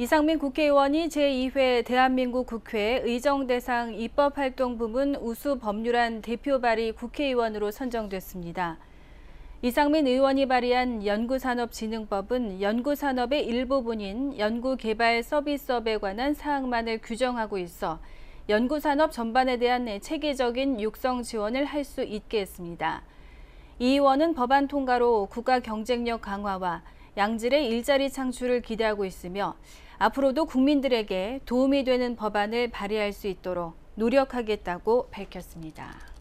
이상민 국회의원이 제2회 대한민국 국회 의정대상 입법활동 부문 우수 법률안 대표 발의 국회의원으로 선정됐습니다. 이상민 의원이 발의한 연구산업진흥법은 연구산업의 일부분인 연구개발 서비스업에 관한 사항만을 규정하고 있어 연구산업 전반에 대한 체계적인 육성 지원을 할 수 있게 했습니다. 이 의원은 법안 통과로 국가 경쟁력 강화와 양질의 일자리 창출을 기대하고 있으며 앞으로도 국민들에게 도움이 되는 법안을 발의할 수 있도록 노력하겠다고 밝혔습니다.